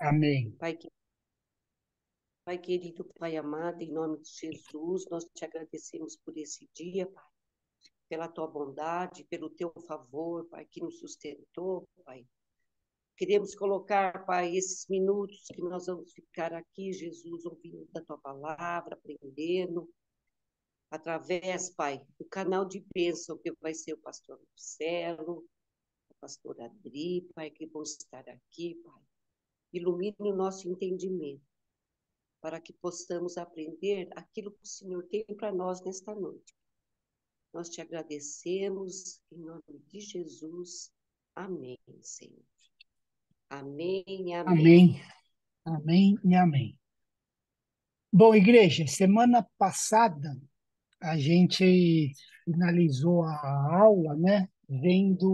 Amém. Pai querido, Pai querido, Pai amado, em nome de Jesus, nós te agradecemos por esse dia, Pai, pela tua bondade, pelo teu favor, Pai, que nos sustentou, Pai. Queremos colocar, Pai, esses minutos que nós vamos ficar aqui, Jesus, ouvindo da tua palavra, aprendendo, através, Pai, do canal de bênção que vai ser o pastor Marcelo, a pastora Adri, Pai, que vão estar aqui, Pai ilumine o nosso entendimento, para que possamos aprender aquilo que o Senhor tem para nós nesta noite. Nós te agradecemos em nome de Jesus. Amém, Senhor. Amém e amém. Amém, amém e amém. Bom, igreja, semana passada a gente finalizou a aula, né? vendo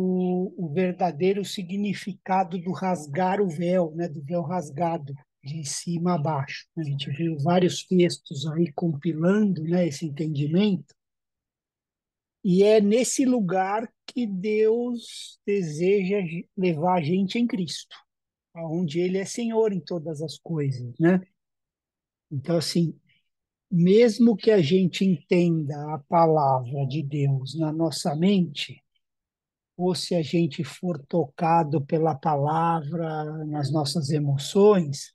o verdadeiro significado do rasgar o véu, né, do véu rasgado de cima a baixo. Né? A gente viu vários textos aí compilando né, esse entendimento, e é nesse lugar que Deus deseja levar a gente em Cristo, aonde Ele é Senhor em todas as coisas, né? Então, assim, mesmo que a gente entenda a palavra de Deus na nossa mente, ou se a gente for tocado pela palavra, nas nossas emoções,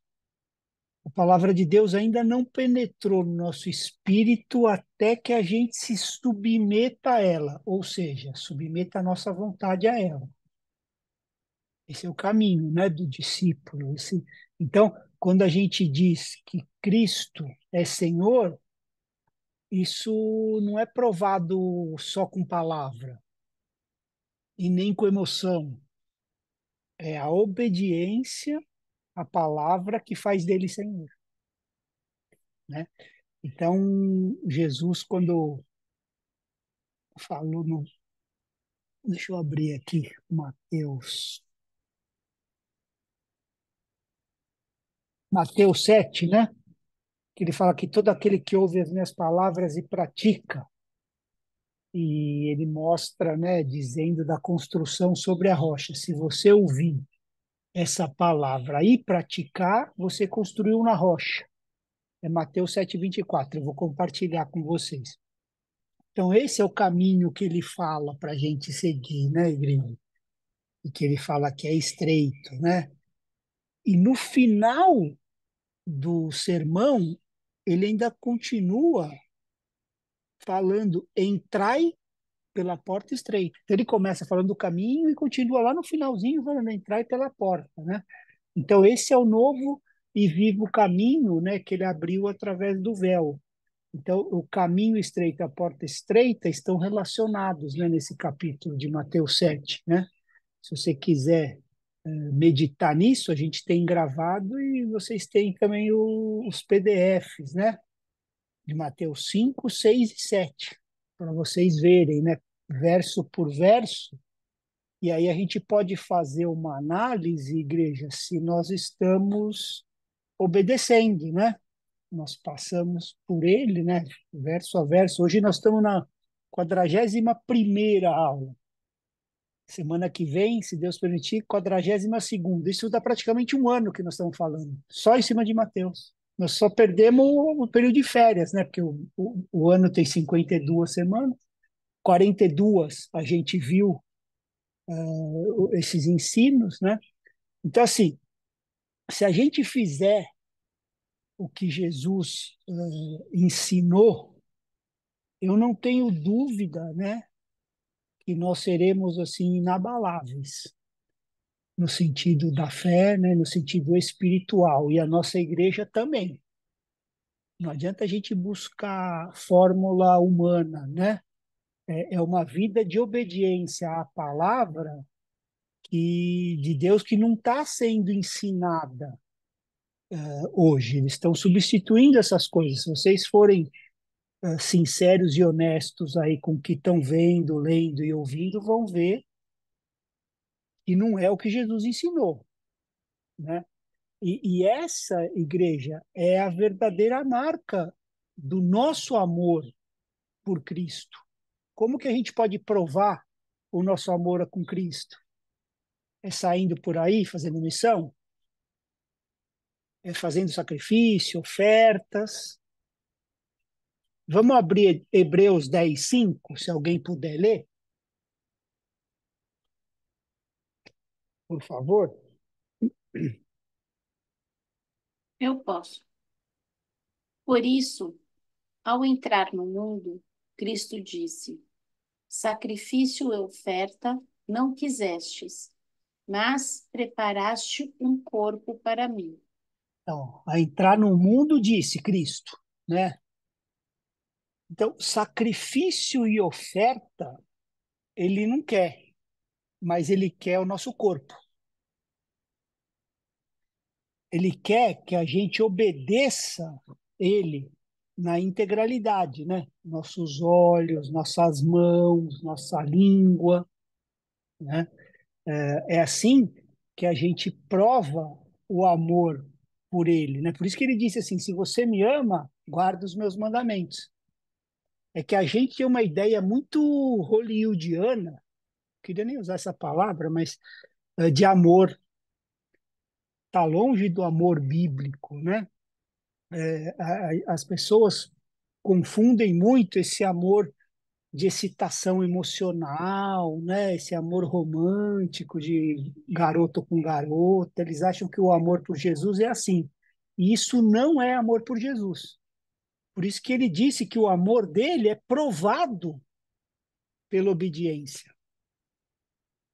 a palavra de Deus ainda não penetrou no nosso espírito até que a gente se submeta a ela, ou seja, submeta a nossa vontade a ela. Esse é o caminho né, do discípulo. Esse... Então, quando a gente diz que Cristo é Senhor, isso não é provado só com palavra, e nem com emoção. É a obediência à palavra que faz dele Senhor. Né? Então, Jesus, quando falou no. Deixa eu abrir aqui, Mateus. Mateus 7, né? Que ele fala que todo aquele que ouve as minhas palavras e pratica, e ele mostra, né, dizendo da construção sobre a rocha. Se você ouvir essa palavra e praticar, você construiu na rocha. É Mateus 7:24. Eu vou compartilhar com vocês. Então esse é o caminho que ele fala para a gente seguir, né, igreja? E que ele fala que é estreito, né? E no final do sermão ele ainda continua falando entrai pela porta estreita. Então, ele começa falando do caminho e continua lá no finalzinho falando entrai pela porta, né? Então esse é o novo e vivo caminho, né, que ele abriu através do véu. Então o caminho estreito e a porta estreita estão relacionados, né, nesse capítulo de Mateus 7, né? Se você quiser eh, meditar nisso, a gente tem gravado e vocês têm também o, os PDFs, né? de Mateus 5, 6 e 7, para vocês verem, né? verso por verso. E aí a gente pode fazer uma análise, igreja, se nós estamos obedecendo, né? Nós passamos por ele, né? Verso a verso. Hoje nós estamos na 41 primeira aula. Semana que vem, se Deus permitir, 42 segunda. Isso dá praticamente um ano que nós estamos falando, só em cima de Mateus. Nós só perdemos o período de férias, né? Porque o, o, o ano tem 52 semanas, 42 a gente viu uh, esses ensinos, né? Então, assim, se a gente fizer o que Jesus uh, ensinou, eu não tenho dúvida, né? Que nós seremos, assim, inabaláveis no sentido da fé, né, no sentido espiritual, e a nossa igreja também. Não adianta a gente buscar fórmula humana, né? É, é uma vida de obediência à palavra que, de Deus que não está sendo ensinada uh, hoje. Eles estão substituindo essas coisas. Se vocês forem uh, sinceros e honestos aí com o que estão vendo, lendo e ouvindo, vão ver que não é o que Jesus ensinou, né? E, e essa igreja é a verdadeira marca do nosso amor por Cristo. Como que a gente pode provar o nosso amor com Cristo? É saindo por aí fazendo missão? É fazendo sacrifício, ofertas? Vamos abrir Hebreus 10, 5, se alguém puder ler. por favor? Eu posso. Por isso, ao entrar no mundo, Cristo disse: Sacrifício e oferta não quisestes, mas preparaste um corpo para mim. Então, a entrar no mundo, disse Cristo, né? Então, sacrifício e oferta, ele não quer mas ele quer o nosso corpo. Ele quer que a gente obedeça ele na integralidade, né? Nossos olhos, nossas mãos, nossa língua, né? É, é assim que a gente prova o amor por ele, né? Por isso que ele disse assim: se você me ama, guarda os meus mandamentos. É que a gente tem uma ideia muito hollywoodiana queria nem usar essa palavra, mas eh, de amor. Está longe do amor bíblico, né? É, a, as pessoas confundem muito esse amor de excitação emocional, né? Esse amor romântico de garoto com garota. Eles acham que o amor por Jesus é assim. E isso não é amor por Jesus. Por isso que ele disse que o amor dele é provado pela obediência.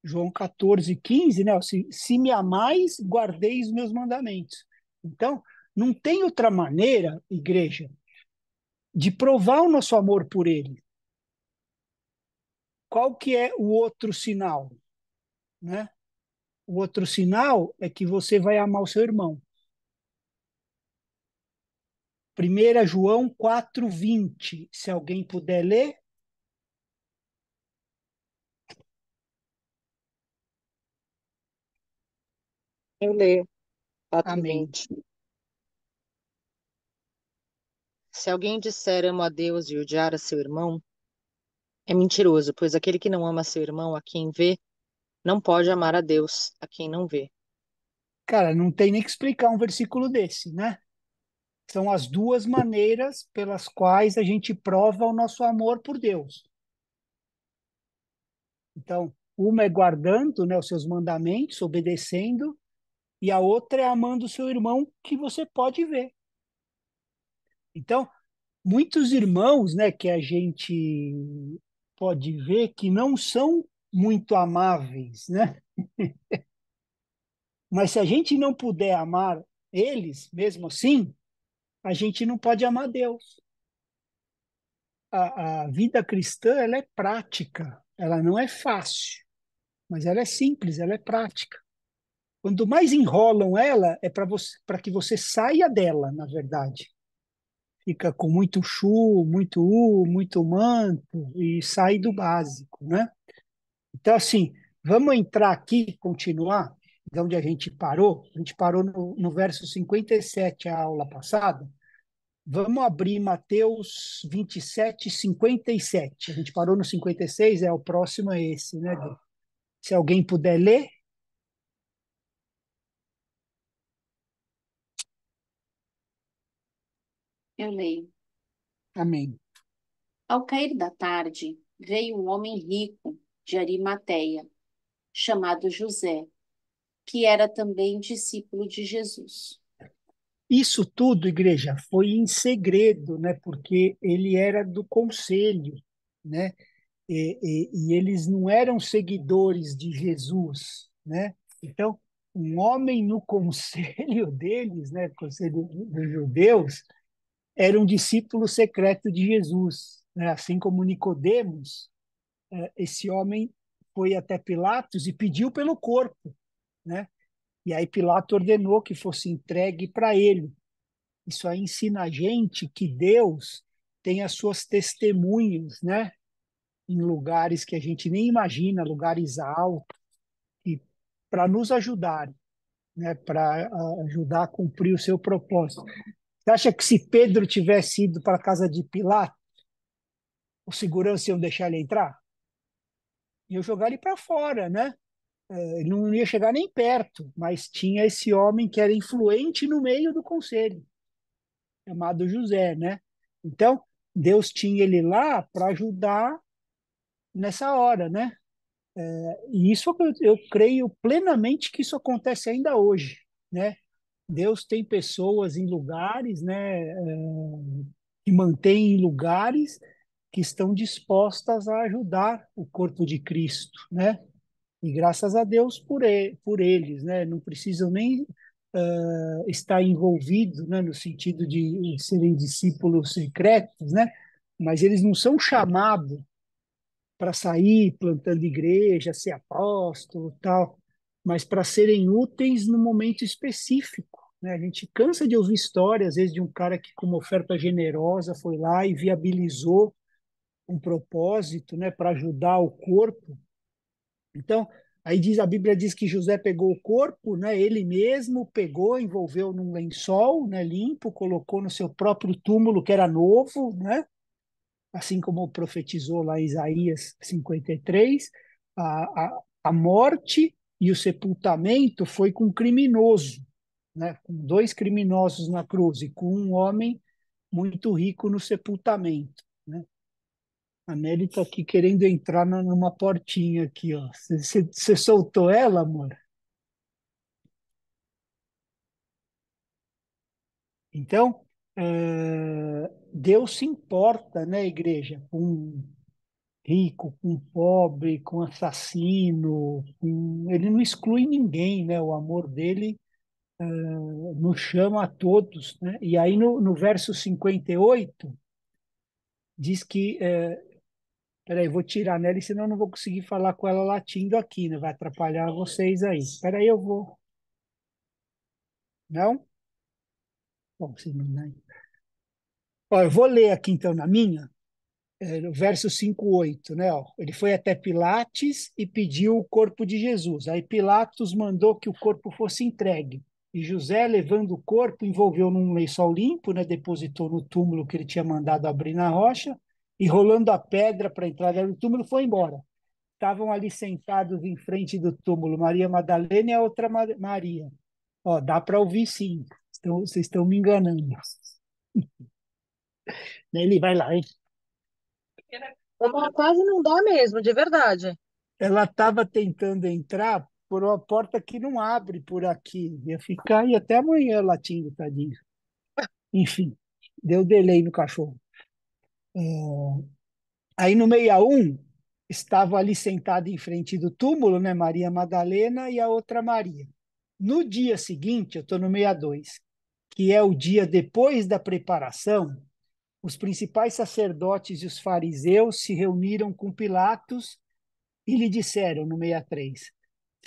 João 14, 15, né? Se, assim, se me amais, guardei os meus mandamentos. Então, não tem outra maneira, igreja, de provar o nosso amor por ele. Qual que é o outro sinal? Né? O outro sinal é que você vai amar o seu irmão. 1 João 20. Se alguém puder ler. Eu leio, Amém. 4:20. Se alguém disser amo a Deus e odiar a seu irmão, é mentiroso, pois aquele que não ama seu irmão, a quem vê, não pode amar a Deus, a quem não vê. Cara, não tem nem que explicar um versículo desse, né? São as duas maneiras pelas quais a gente prova o nosso amor por Deus. Então, uma é guardando né, os seus mandamentos, obedecendo, e a outra é amando o seu irmão que você pode ver. Então, muitos irmãos, né, que a gente pode ver que não são muito amáveis, né? Mas se a gente não puder amar eles, mesmo assim, a gente não pode amar Deus. A, a vida cristã ela é prática, ela não é fácil, mas ela é simples, ela é prática. Quando mais enrolam ela, é para que você saia dela, na verdade. Fica com muito chu, muito u, muito manto, e sai do básico, né? Então, assim, vamos entrar aqui, continuar, de onde a gente parou. A gente parou no, no verso 57, a aula passada. Vamos abrir Mateus 27, 57. A gente parou no 56, é o próximo é esse, né? Se alguém puder ler. Eu leio. Amém. Ao cair da tarde, veio um homem rico de Arimateia, chamado José, que era também discípulo de Jesus. Isso tudo, igreja, foi em segredo, né? Porque ele era do conselho, né? E, e, e eles não eram seguidores de Jesus, né? Então, um homem no conselho deles, né? Conselho dos judeus, era um discípulo secreto de Jesus, né? assim como Nicodemos, é, esse homem foi até Pilatos e pediu pelo corpo, né? E aí Pilatos ordenou que fosse entregue para ele. Isso aí ensina a gente que Deus tem as suas testemunhas, né? Em lugares que a gente nem imagina, lugares altos, e para nos ajudar, né? Para ah, ajudar a cumprir o seu propósito. Você acha que se Pedro tivesse ido para a casa de Pilatos, o segurança iam deixar ele entrar? Iam jogar ele para fora, né? É, ele não ia chegar nem perto, mas tinha esse homem que era influente no meio do conselho, chamado José, né? Então, Deus tinha ele lá para ajudar nessa hora, né? É, e isso eu, eu creio plenamente que isso acontece ainda hoje, né? Deus tem pessoas em lugares, né, eh, que mantém em lugares que estão dispostas a ajudar o corpo de Cristo, né? E graças a Deus por, ele, por eles, né? Não precisam nem uh, estar envolvidos, né? No sentido de serem discípulos secretos, né? Mas eles não são chamados para sair plantando igreja, ser apóstolo, tal, mas para serem úteis no momento específico, né? A gente cansa de ouvir histórias, às vezes, de um cara que, com uma oferta generosa, foi lá e viabilizou um propósito né, para ajudar o corpo. Então, aí diz a Bíblia diz que José pegou o corpo, né, ele mesmo pegou, envolveu num lençol né, limpo, colocou no seu próprio túmulo, que era novo, né, assim como profetizou lá Isaías 53, a, a, a morte e o sepultamento foi com um criminoso né, com dois criminosos na cruz e com um homem muito rico no sepultamento. Né? A Nelly está aqui querendo entrar numa portinha aqui. Você soltou ela, amor? Então, é, Deus se importa, né, igreja, com rico, com pobre, com assassino, com... ele não exclui ninguém, né? O amor dele uh, nos chama a todos. Né? E aí, no, no verso 58, diz que. Uh, peraí, vou tirar nela, senão eu não vou conseguir falar com ela latindo aqui, né? vai atrapalhar vocês aí. Peraí, eu vou. Não? Bom, você não. Né? Ó, eu vou ler aqui então na minha, é, no verso 5,8, né? Ó, ele foi até Pilates e pediu o corpo de Jesus. Aí Pilatos mandou que o corpo fosse entregue. E José, levando o corpo, envolveu num lençol limpo, né, depositou no túmulo que ele tinha mandado abrir na rocha, e rolando a pedra para entrar no túmulo, foi embora. Estavam ali sentados em frente do túmulo, Maria Madalena e a outra Maria. Ó, dá para ouvir sim, Então vocês estão me enganando. Né, ele vai lá, hein? Ela quase não dá mesmo, de verdade. Ela estava tentando entrar por uma porta que não abre por aqui. Ia ficar aí até amanhã latindo, tadinho. Enfim, deu delay no cachorro. É... Aí no 61, estava ali sentada em frente do túmulo, né? Maria Madalena e a outra Maria. No dia seguinte, eu estou no 62, que é o dia depois da preparação, os principais sacerdotes e os fariseus se reuniram com Pilatos e lhe disseram no 63: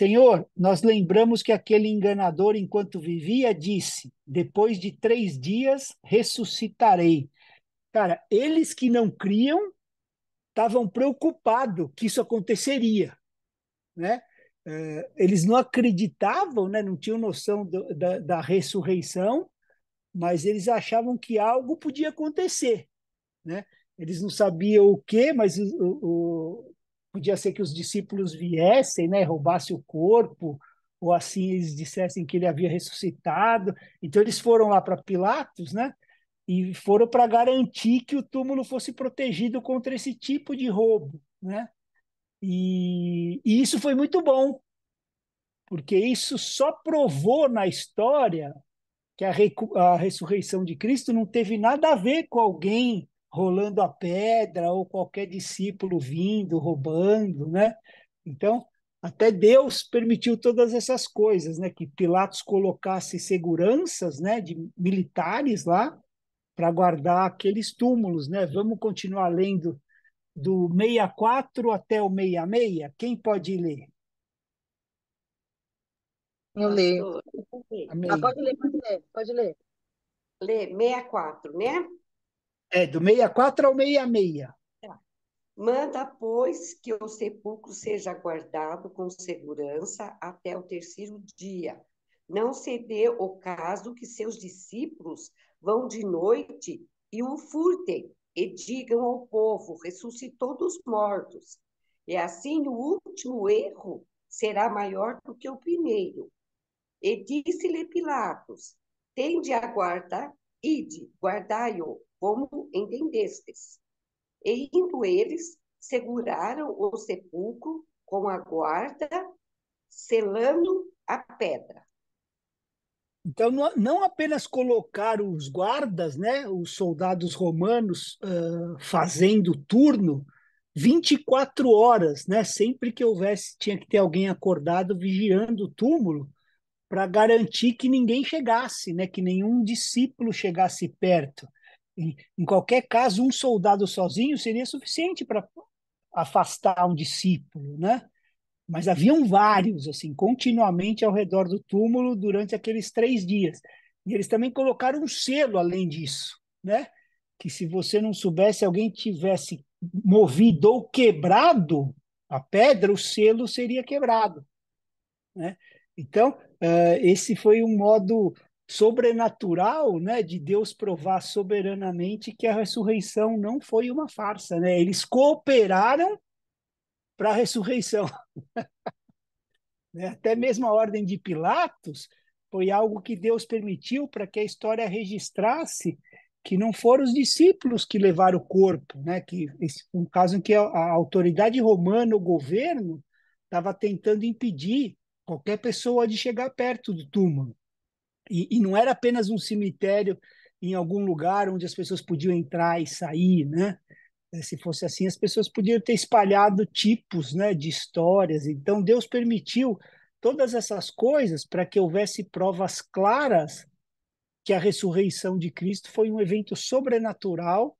Senhor, nós lembramos que aquele enganador, enquanto vivia, disse: Depois de três dias ressuscitarei. Cara, eles que não criam estavam preocupados que isso aconteceria, né? Eh, eles não acreditavam, né? não tinham noção do, da, da ressurreição, mas eles achavam que algo podia acontecer, né? Eles não sabiam o que, mas o, o, podia ser que os discípulos viessem, né, roubasse o corpo, ou assim eles dissessem que ele havia ressuscitado. Então eles foram lá para Pilatos, né? E foram para garantir que o túmulo fosse protegido contra esse tipo de roubo, né? E, e isso foi muito bom, porque isso só provou na história que a, a ressurreição de Cristo não teve nada a ver com alguém rolando a pedra ou qualquer discípulo vindo, roubando, né? Então, até Deus permitiu todas essas coisas, né? Que Pilatos colocasse seguranças, né? De militares lá para guardar aqueles túmulos, né? Vamos continuar lendo do 64 até o 66. Quem pode ler? Eu leio. Ah, pode ler, pode ler, pode ler. Lê 64, né? É, do 64 ao 66. Tá. Manda, pois, que o sepulcro seja guardado com segurança até o terceiro dia. Não se dê o caso que seus discípulos vão de noite e o furtem e digam ao povo: ressuscitou dos mortos. E assim o último erro será maior do que o primeiro. E disse-lhe Pilatos: Tende a guarda, ide, guardai-o como entendestes. E indo eles, seguraram o sepulcro com a guarda, selando a pedra. Então, não apenas colocar os guardas, né, os soldados romanos uh, fazendo turno 24 horas, né, sempre que houvesse, tinha que ter alguém acordado vigiando o túmulo para garantir que ninguém chegasse, né, que nenhum discípulo chegasse perto em, em qualquer caso, um soldado sozinho seria suficiente para afastar um discípulo, né? Mas haviam vários, assim, continuamente ao redor do túmulo durante aqueles três dias. E eles também colocaram um selo além disso, né? Que se você não soubesse, alguém tivesse movido ou quebrado a pedra, o selo seria quebrado, né? Então, uh, esse foi um modo sobrenatural, né, de Deus provar soberanamente que a ressurreição não foi uma farsa, né? Eles cooperaram para a ressurreição. Né? Até mesmo a ordem de Pilatos foi algo que Deus permitiu para que a história registrasse que não foram os discípulos que levaram o corpo, né? Que um caso em que a, a autoridade romana, o governo, estava tentando impedir qualquer pessoa de chegar perto do túmulo. E, e não era apenas um cemitério em algum lugar onde as pessoas podiam entrar e sair, né? Eh, se fosse assim, as pessoas podiam ter espalhado tipos né, de histórias. Então, Deus permitiu todas essas coisas para que houvesse provas claras que a ressurreição de Cristo foi um evento sobrenatural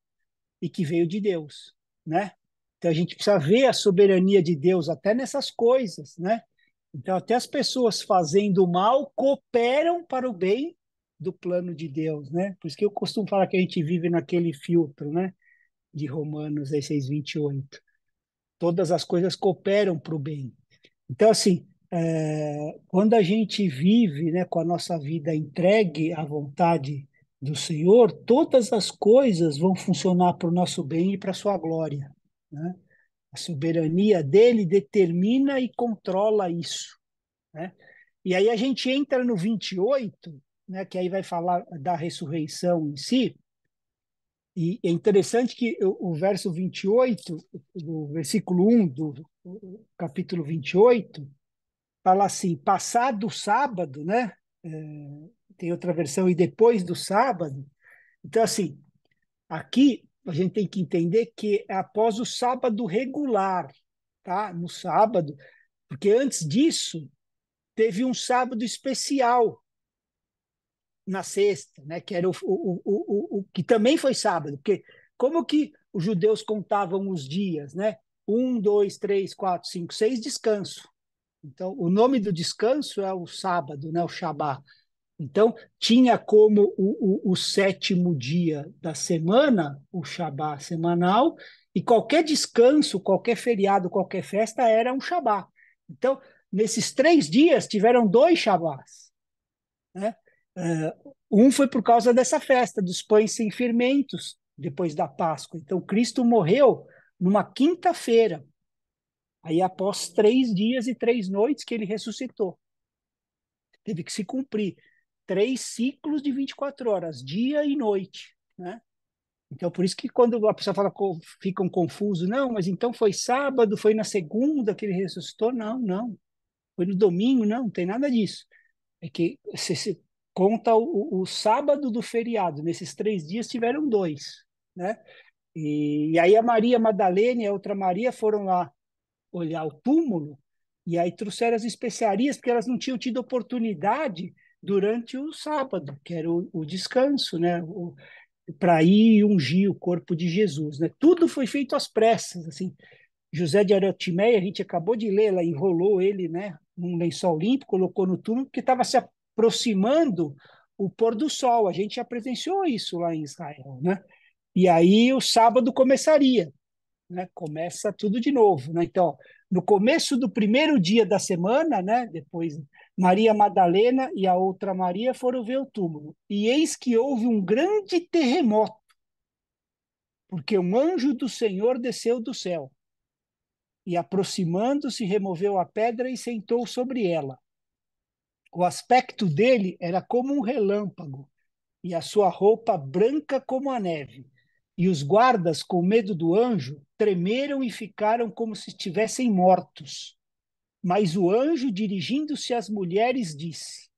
e que veio de Deus, né? Então a gente precisa ver a soberania de Deus até nessas coisas, né? Então, até as pessoas fazendo mal cooperam para o bem do plano de Deus, né? Por isso que eu costumo falar que a gente vive naquele filtro, né? De Romanos 16, 28. Todas as coisas cooperam para o bem. Então, assim, é, quando a gente vive né, com a nossa vida entregue à vontade do Senhor, todas as coisas vão funcionar para o nosso bem e para a sua glória. Né? A soberania dele determina e controla isso. Né? E aí a gente entra no 28, né, que aí vai falar da ressurreição em si. E é interessante que o, o verso 28, do versículo 1 do, capítulo 28, fala assim: passado o sábado, né? É, tem outra versão, e depois do sábado. Então, assim, aqui a gente tem que entender que é após o sábado regular, tá? No sábado, porque antes disso teve um sábado especial na sexta, né? Que era o, o, o, o, que também foi sábado, porque como que os judeus contavam os dias, né? Um, dois, três, quatro, cinco, seis, descanso. Então, o nome do descanso é o sábado, né? O Shabá. Então, tinha como o, o, o, sétimo dia da semana, o Shabá semanal, e qualquer descanso, qualquer feriado, qualquer festa era um Shabá. Então, nesses três dias tiveram dois Shabbats. Né? É, um foi por causa dessa festa dos pães sem fermentos, depois da Páscoa. Então, Cristo morreu numa quinta-feira, aí após três dias e três noites que ele ressuscitou. Teve que se cumprir três ciclos de 24 horas, dia e noite, né? Então, por isso que quando a pessoa fala, ficam confusos, não, mas então foi sábado, foi na segunda que ele ressuscitou? Não, não foi no domingo, não, não tem nada disso. É que se, conta o, o, sábado do feriado, nesses três dias tiveram dois, né? E, e aí a Maria Madalena e a outra Maria foram lá olhar o túmulo e aí trouxeram as especiarias porque elas não tinham tido oportunidade durante o sábado, que era o, o descanso, né? para ir ungir o corpo de Jesus, né? Tudo foi feito às pressas, assim. José de Arimateia a gente acabou de ler, ela enrolou ele, né? num lençol limpo, colocou no túmulo, porque estava se aproximando o pôr do sol. A gente já presenciou isso lá em Israel, né? E aí o sábado começaria, né? Começa tudo de novo, né? Então, no começo do primeiro dia da semana, né? Depois Maria Madalena e a outra Maria foram ver o túmulo. E eis que houve um grande terremoto, porque um anjo do Senhor desceu do céu e aproximando-se, removeu a pedra e sentou sobre ela. O aspecto dele era como um relâmpago, e a sua roupa branca como a neve. E os guardas, com medo do anjo, tremeram e ficaram como se estivessem mortos. Mas o anjo, dirigindo-se às mulheres, disse: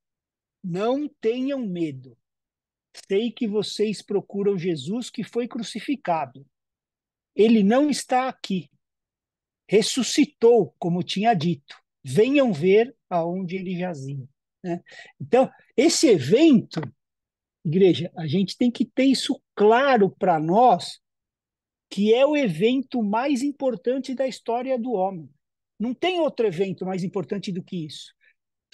Não tenham medo. Sei que vocês procuram Jesus que foi crucificado. Ele não está aqui ressuscitou, como tinha dito. Venham ver aonde ele jazia. Né? Então, esse evento, igreja, a gente tem que ter isso claro para nós, que é o evento mais importante da história do homem. Não tem outro evento mais importante do que isso.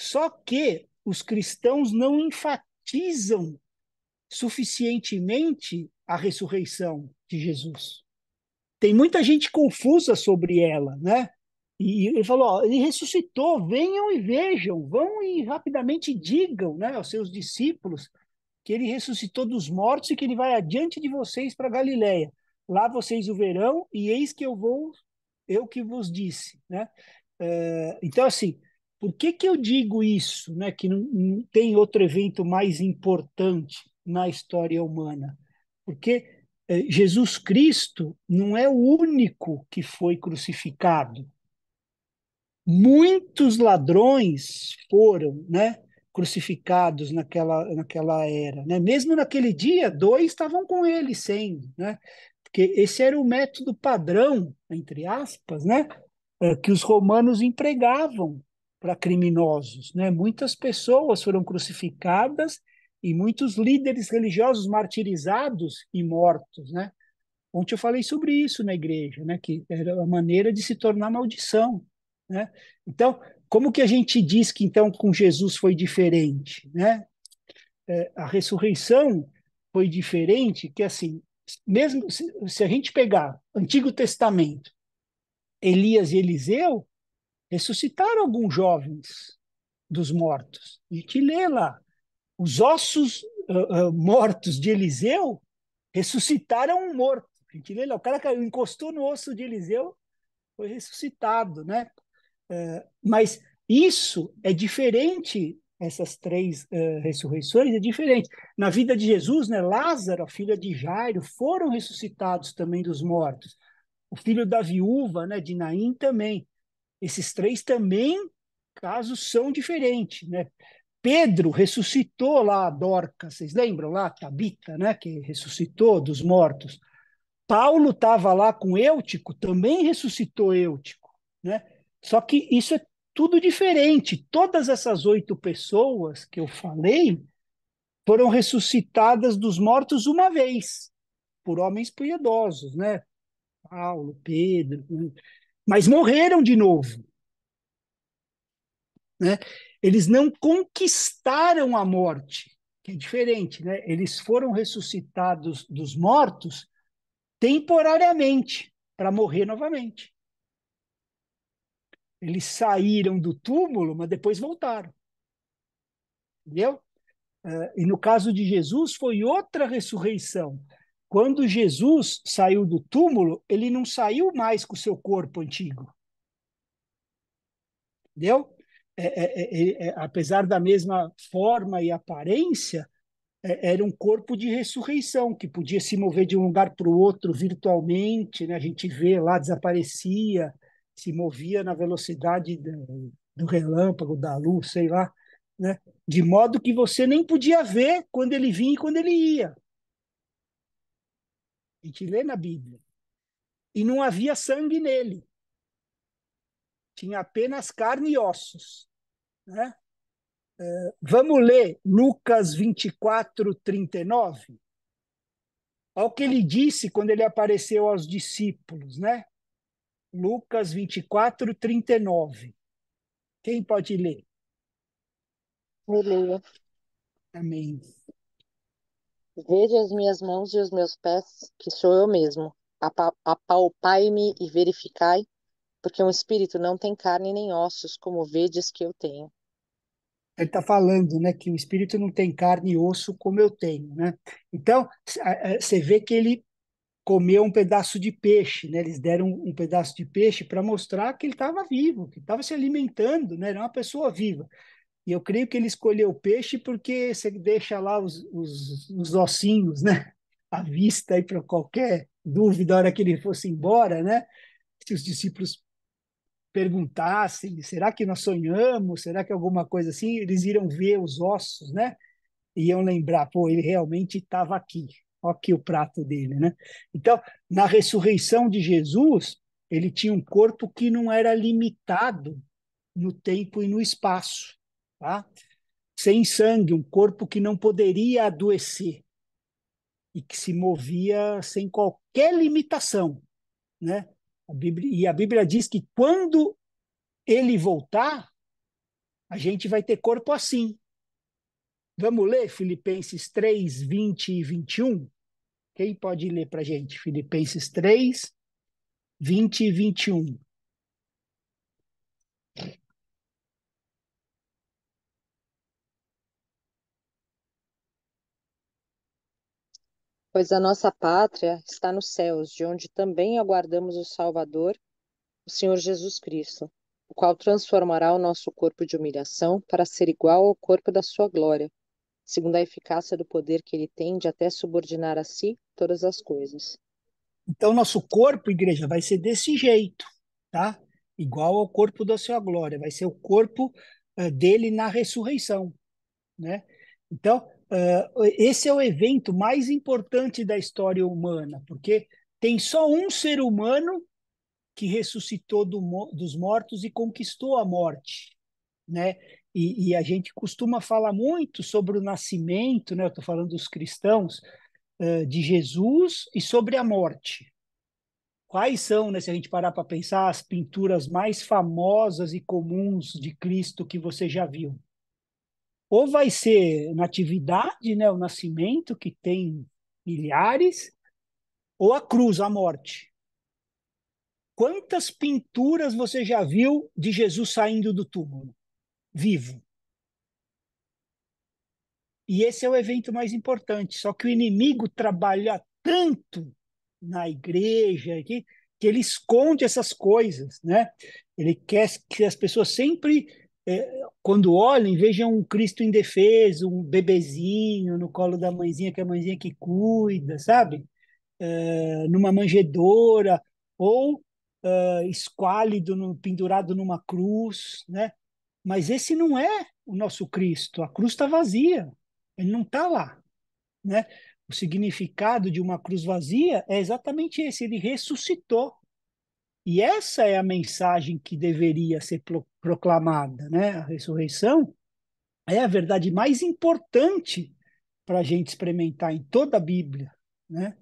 Só que os cristãos não enfatizam suficientemente a ressurreição de Jesus tem muita gente confusa sobre ela, né? E ele falou: ó, ele ressuscitou, venham e vejam, vão e rapidamente digam né, aos seus discípulos que ele ressuscitou dos mortos e que ele vai adiante de vocês para Galiléia. Lá vocês o verão, e eis que eu vou, eu que vos disse. Né? É, então, assim, por que, que eu digo isso, né, que não, não tem outro evento mais importante na história humana? Porque é, Jesus Cristo não é o único que foi crucificado. Muitos ladrões foram, né, crucificados naquela, naquela era, né? Mesmo naquele dia, dois estavam com ele sendo, né? Porque esse era o método padrão, entre aspas, né, é, que os romanos empregavam para criminosos, né? Muitas pessoas foram crucificadas e muitos líderes religiosos martirizados e mortos, né? Ontem eu falei sobre isso na igreja, né? Que era a maneira de se tornar maldição, né? Então, como que a gente diz que então com Jesus foi diferente, né? É, a ressurreição foi diferente, que assim, mesmo se, se a gente pegar Antigo Testamento, Elias e Eliseu ressuscitaram alguns jovens dos mortos. A gente lê lá, os ossos uh, uh, mortos de Eliseu ressuscitaram um morto. A gente lê lá, é o cara que encostou no osso de Eliseu, foi ressuscitado, né? Uh, mas isso é diferente, essas três uh, ressurreições é diferente. Na vida de Jesus, né, Lázaro, a filha de Jairo, foram ressuscitados também dos mortos. O filho da viúva, né, de Naim também. Esses três também, casos, são diferentes, né? Pedro ressuscitou lá a Dorca, vocês lembram lá, Tabita, né, que ressuscitou dos mortos. Paulo estava lá com Eutico, também ressuscitou Eutico, né? Só que isso é tudo diferente. Todas essas oito pessoas que eu falei foram ressuscitadas dos mortos uma vez por homens piedosos, né? Paulo, Pedro, né? mas morreram de novo né? Eles não conquistaram a morte, que é diferente, né? Eles foram ressuscitados dos mortos temporariamente para morrer novamente. Eles saíram do túmulo, mas depois voltaram. Entendeu? Ah, e no caso de Jesus, foi outra ressurreição. Quando Jesus saiu do túmulo, ele não saiu mais com o seu corpo antigo. Entendeu? É é, é, é, é, apesar da mesma forma e aparência, era um corpo de ressurreição que podia se mover de um lugar para o outro virtualmente, né? A gente vê lá desaparecia, se movia na velocidade do, do relâmpago, da luz, sei lá, né? De modo que você nem podia ver quando ele vinha e quando ele ia. A gente lê na Bíblia. E não havia sangue nele tinha apenas carne e ossos. Né? É, vamos ler Lucas 24, 39? Olha o que ele disse quando ele apareceu aos discípulos, né? Lucas 24, 39. Quem pode ler? Me Amém. Veja as minhas mãos e os meus pés, que sou eu mesmo. Apalpai-me e verificai porque um espírito não tem carne nem ossos, como vedes que eu tenho. Ele está falando né, que o espírito não tem carne e osso como eu tenho. Né? Então, você vê que ele comeu um pedaço de peixe, né? eles deram um pedaço de peixe para mostrar que ele estava vivo, que estava se alimentando, né? era uma pessoa viva. E eu creio que ele escolheu o peixe porque você deixa lá os, os, os ossinhos né? à vista para qualquer dúvida a hora que ele fosse embora, né? se os discípulos perguntassem: será que nós sonhamos? Será que alguma coisa assim? Eles iriam ver os ossos, né? E iam lembrar: pô, ele realmente estava aqui. Olha aqui o prato dele, né? Então, na ressurreição de Jesus, ele tinha um corpo que não era limitado no tempo e no espaço, tá? Sem sangue, um corpo que não poderia adoecer e que se movia sem qualquer limitação, né? A Bíblia, e a Bíblia diz que quando ele voltar, a gente vai ter corpo assim. Vamos ler Filipenses 3, 20 e 21? Quem pode ler para a gente? Filipenses 3, 20 e 21. pois a nossa pátria está nos céus, de onde também aguardamos o Salvador, o Senhor Jesus Cristo, o qual transformará o nosso corpo de humilhação para ser igual ao corpo da sua glória, segundo a eficácia do poder que ele tem de até subordinar a si todas as coisas. Então, nosso corpo, igreja, vai ser desse jeito, tá? Igual ao corpo da sua glória, vai ser o corpo eh, dele na ressurreição, né? Então, Uh, esse é o evento mais importante da história humana, porque tem só um ser humano que ressuscitou do, dos mortos e conquistou a morte, né? E, e, a gente costuma falar muito sobre o nascimento, né? Eu estou falando dos cristãos uh, de Jesus e sobre a morte. Quais são, né? Se a gente parar para pensar, as pinturas mais famosas e comuns de Cristo que você já viu? ou vai ser natividade, né, o nascimento, que tem milhares, ou a cruz, a morte. Quantas pinturas você já viu de Jesus saindo do túmulo, vivo? E esse é o evento mais importante. Só que o inimigo trabalha tanto na igreja que, que ele esconde essas coisas, né? Ele quer que as pessoas sempre é, quando olhem, vejam um Cristo indefeso, um bebezinho no colo da mãezinha, que é a mãezinha que cuida, sabe? É, numa manjedoura, ou é, esquálido, no, pendurado numa cruz, né? Mas esse não é o nosso Cristo. A cruz está vazia, ele não está lá, né? O significado de uma cruz vazia é exatamente esse: ele ressuscitou. E essa é a mensagem que deveria ser pro, proclamada, né? A ressurreição é a verdade mais importante para a gente experimentar em toda a Bíblia, né?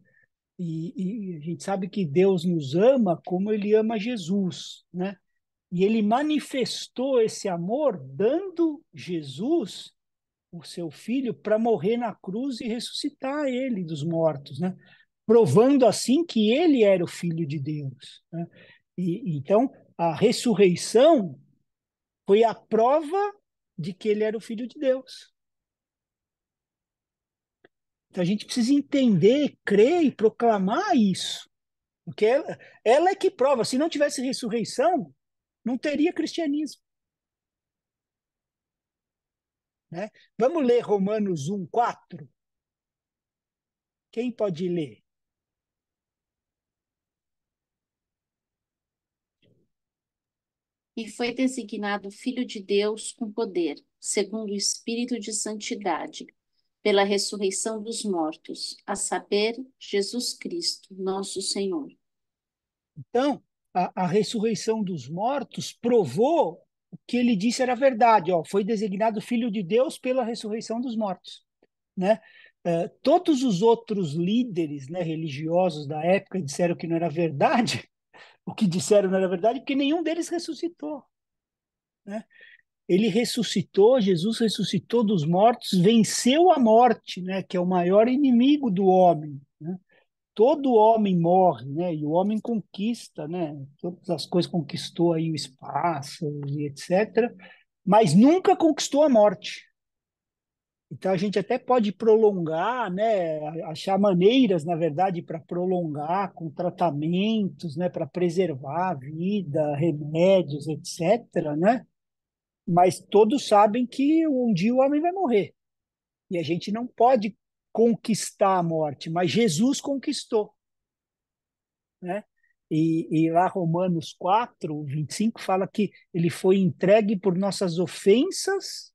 E, e, a gente sabe que Deus nos ama como Ele ama Jesus, né? E Ele manifestou esse amor dando Jesus, o Seu Filho, para morrer na cruz e ressuscitar Ele dos mortos, né? Provando assim que Ele era o Filho de Deus. Né? E, então, a ressurreição foi a prova de que ele era o Filho de Deus. Então, a gente precisa entender, crer e proclamar isso. Porque ela, ela é que prova. Se não tivesse ressurreição, não teria cristianismo. Né? Vamos ler Romanos 1, 4? Quem pode ler? e foi designado Filho de Deus com poder, segundo o Espírito de Santidade, pela ressurreição dos mortos, a saber, Jesus Cristo, nosso Senhor. Então, a, a ressurreição dos mortos provou o que ele disse era verdade, ó, foi designado Filho de Deus pela ressurreição dos mortos. Né? Uh, todos os outros líderes né, religiosos da época disseram que não era verdade, o que disseram não era verdade, porque nenhum deles ressuscitou. Né? Ele ressuscitou, Jesus ressuscitou dos mortos, venceu a morte, né? que é o maior inimigo do homem. Né? Todo homem morre, né? e o homem conquista, né? todas as coisas, conquistou aí o espaço e etc., mas nunca conquistou a morte. Então a gente até pode prolongar, né, achar maneiras, na verdade, para prolongar com tratamentos, né, para preservar a vida, remédios, etc, né? Mas todos sabem que um dia o homem vai morrer. E a gente não pode conquistar a morte, mas Jesus conquistou, né? E, e, lá Romanos 4, 25 fala que ele foi entregue por nossas ofensas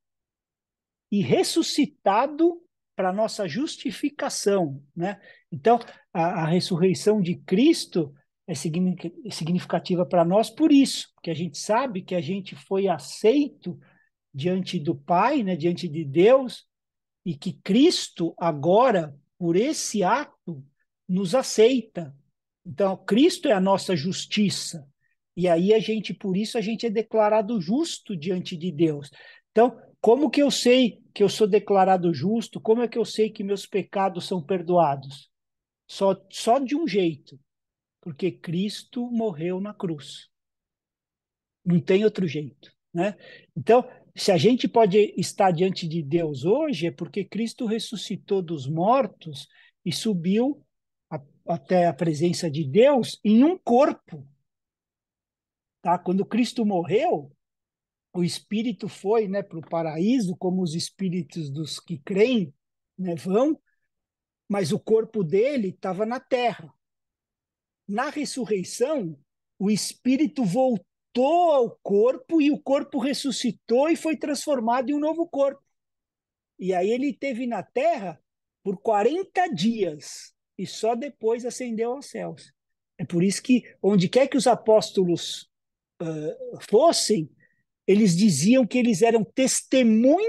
e ressuscitado para nossa justificação, né? Então, a, a ressurreição de Cristo é significativa para nós por isso, porque a gente sabe que a gente foi aceito diante do Pai, né, diante de Deus, e que Cristo agora, por esse ato, nos aceita. Então, Cristo é a nossa justiça. E aí a gente, por isso a gente é declarado justo diante de Deus. Então, como que eu sei que eu sou declarado justo? Como é que eu sei que meus pecados são perdoados? Só, só de um jeito, porque Cristo morreu na cruz. Não tem outro jeito, né? Então, se a gente pode estar diante de Deus hoje, é porque Cristo ressuscitou dos mortos e subiu a, até a presença de Deus em um corpo. Tá? Quando Cristo morreu, o espírito foi né, para o paraíso, como os espíritos dos que creem né, vão, mas o corpo dele estava na terra. Na ressurreição, o espírito voltou ao corpo e o corpo ressuscitou e foi transformado em um novo corpo. E aí ele teve na terra por 40 dias e só depois ascendeu aos céus. É por isso que, onde quer que os apóstolos uh, fossem, eles diziam que eles eram testemunha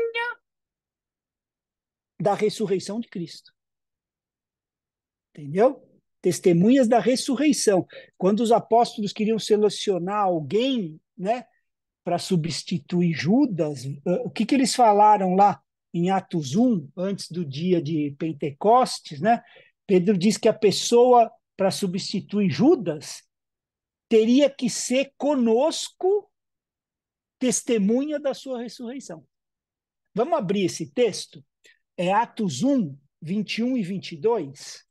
da ressurreição de Cristo. Entendeu? Testemunhas da ressurreição. Quando os apóstolos queriam selecionar alguém, né, para substituir Judas, ah, o que, que eles falaram lá em Atos 1, antes do dia de Pentecostes, né? Pedro diz que a pessoa para substituir Judas teria que ser conosco testemunha da sua ressurreição. Vamos abrir esse texto? É Atos 1, 21 e 22.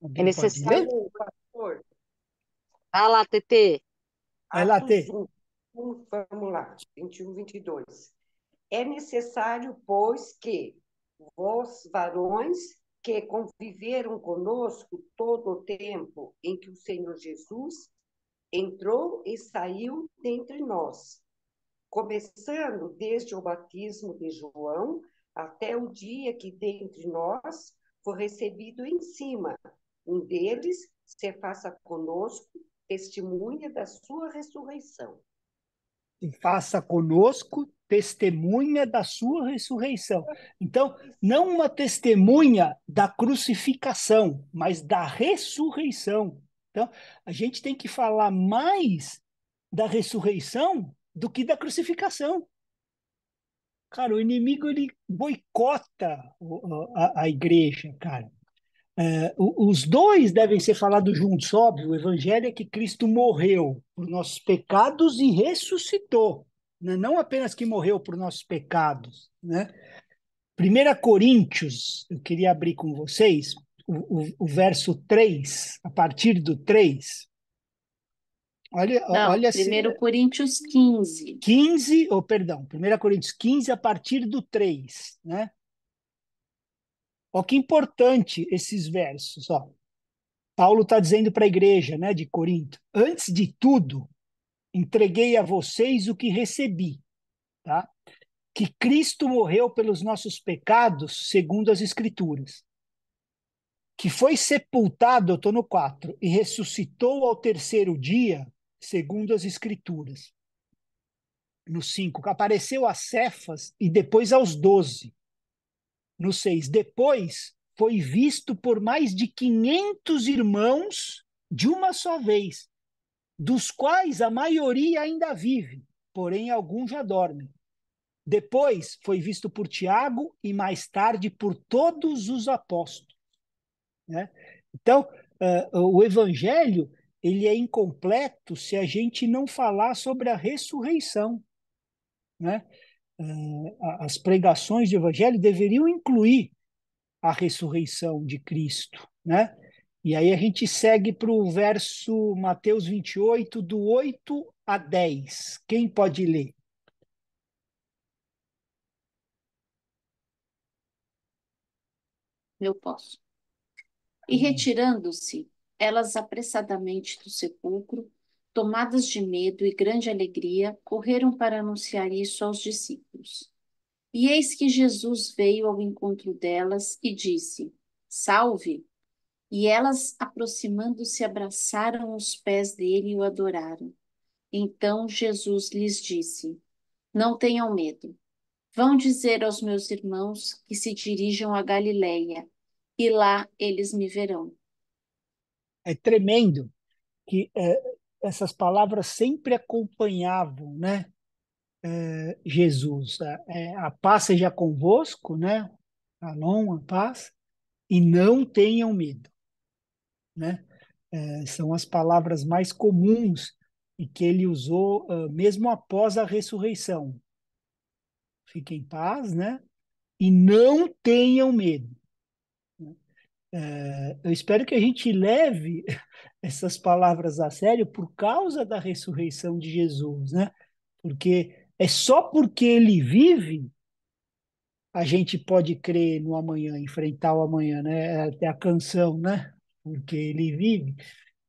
Alguém é necessário. Vai lá, TT. Vai lá, TT vamos lá, 21, 22. É necessário, pois, que vós, varões, que conviveram conosco todo o tempo em que o Senhor Jesus entrou e saiu dentre nós, começando desde o batismo de João até o dia que dentre nós foi recebido em cima. Um deles se faça conosco testemunha da sua ressurreição e faça conosco testemunha da sua ressurreição. Então, não uma testemunha da crucificação, mas da ressurreição. Então, a gente tem que falar mais da ressurreição do que da crucificação. Cara, o inimigo ele boicota a, a igreja, cara. É, os dois devem ser falados juntos, óbvio. O evangelho é que Cristo morreu por nossos pecados e ressuscitou, né? não apenas que morreu por nossos pecados. Né? 1 Coríntios, eu queria abrir com vocês o, o, o verso 3, a partir do 3. Olha, não, olha 1 assim, se... Coríntios 15. 15, ou oh, perdão, 1 Coríntios 15 a partir do 3, né? Olha que importante esses versos. Ó. Paulo está dizendo para a igreja né, de Corinto: antes de tudo, entreguei a vocês o que recebi, tá? que Cristo morreu pelos nossos pecados, segundo as Escrituras, que foi sepultado, eu estou no 4, e ressuscitou ao terceiro dia, segundo as Escrituras. No 5, apareceu a Cefas e depois aos doze no 6. Depois foi visto por mais de 500 irmãos de uma só vez, dos quais a maioria ainda vive, porém alguns já dormem. Depois foi visto por Tiago e mais tarde por todos os apóstolos. Né? Então, uh, o evangelho ele é incompleto se a gente não falar sobre a ressurreição. Né? É, as pregações do Evangelho deveriam incluir a ressurreição de Cristo, né? E aí a gente segue para o verso Mateus 28, do 8 a 10. Quem pode ler? Eu posso. E hum. retirando-se, elas apressadamente do sepulcro, tomadas de medo e grande alegria, correram para anunciar isso aos discípulos. E eis que Jesus veio ao encontro delas e disse: Salve! E elas, aproximando-se, abraçaram os pés dele e o adoraram. Então Jesus lhes disse: Não tenham medo. Vão dizer aos meus irmãos que se dirijam a Galileia, e lá eles me verão. É tremendo que é, essas palavras sempre acompanhavam, né? É, Jesus, é, a paz seja convosco, né? Shalom, a paz, e não tenham medo, né? É, são as palavras mais comuns e que ele usou uh, mesmo após a ressurreição. Fiquem em paz, né? E não tenham medo. Né? eu espero que a gente leve essas palavras a sério por causa da ressurreição de Jesus, né? Porque é só porque ele vive a gente pode crer no amanhã, enfrentar o amanhã, né? É até a canção, né? Porque ele vive.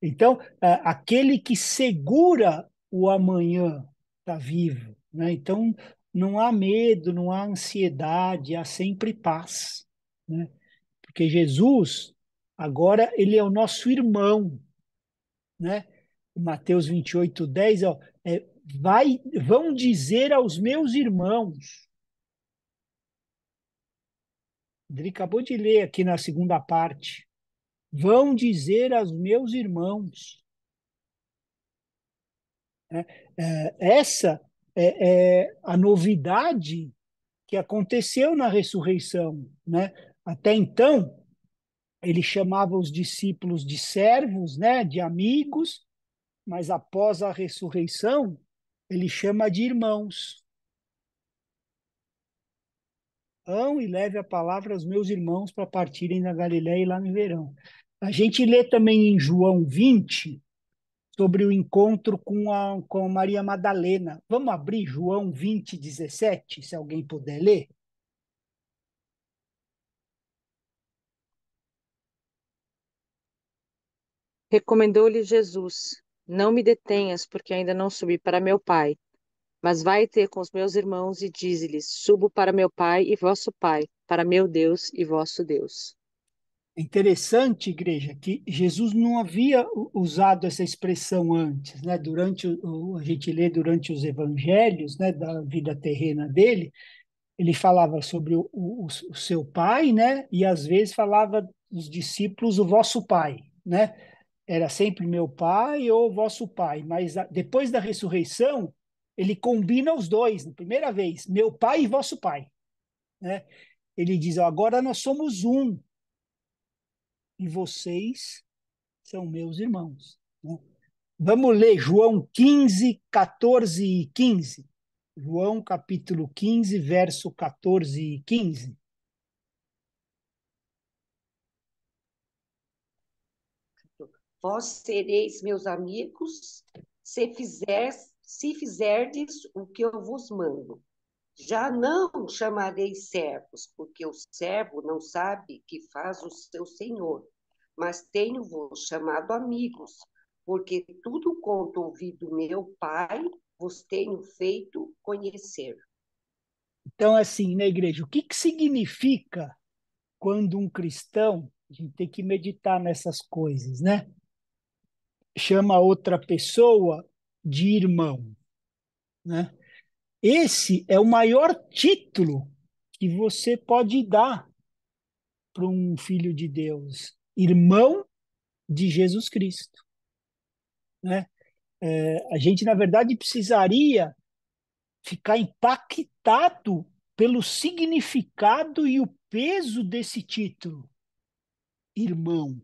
Então, aquele que segura o amanhã está vivo, né? Então, não há medo, não há ansiedade, há sempre paz, né? Porque Jesus agora ele é o nosso irmão, né? Mateus 28, 10, ó, é, vai, vão dizer aos meus irmãos. André acabou de ler aqui na segunda parte. Vão dizer aos meus irmãos. É, é, essa é, é a novidade que aconteceu na ressurreição. Né? Até então, ele chamava os discípulos de servos, né, de amigos, mas após a ressurreição, ele chama de irmãos. Ão e leve a palavra aos meus irmãos para partirem da Galiléia e lá no verão. A gente lê também em João 20 sobre o encontro com a, com a Maria Madalena. Vamos abrir João 20, 17, se alguém puder ler? Recomendou-lhe Jesus: Não me detenhas, porque ainda não subi para meu Pai. Mas vai ter com os meus irmãos e dize-lhes: Subo para meu Pai e vosso Pai, para meu Deus e vosso Deus. É interessante, igreja, que Jesus não havia usado essa expressão antes, né? Durante o, a gente lê durante os evangelhos, né, da vida terrena dele, ele falava sobre o, o, o seu pai, né? E às vezes falava os discípulos o vosso pai, né? era sempre meu pai ou vosso pai, mas a, depois da ressurreição, ele combina os dois, na primeira vez, meu pai e vosso pai. Né? Ele diz: ó, agora nós somos um, e vocês são meus irmãos. Né? Vamos ler João 15, 14 e 15. João capítulo 15, verso 14 e 15. Vós sereis meus amigos se, fizer, se fizerdes o que eu vos mando. Já não chamareis servos, porque o servo não sabe que faz o seu senhor, mas tenho-vos chamado amigos, porque tudo quanto ouvi do meu Pai vos tenho feito conhecer. Então, assim, na né, igreja, o que, que significa quando um cristão, a gente tem que meditar nessas coisas, né? chama outra pessoa de irmão. Né? Esse é o maior título que você pode dar para um filho de Deus, irmão de Jesus Cristo. Né? É, a gente, na verdade, precisaria ficar impactado pelo significado e o peso desse título, irmão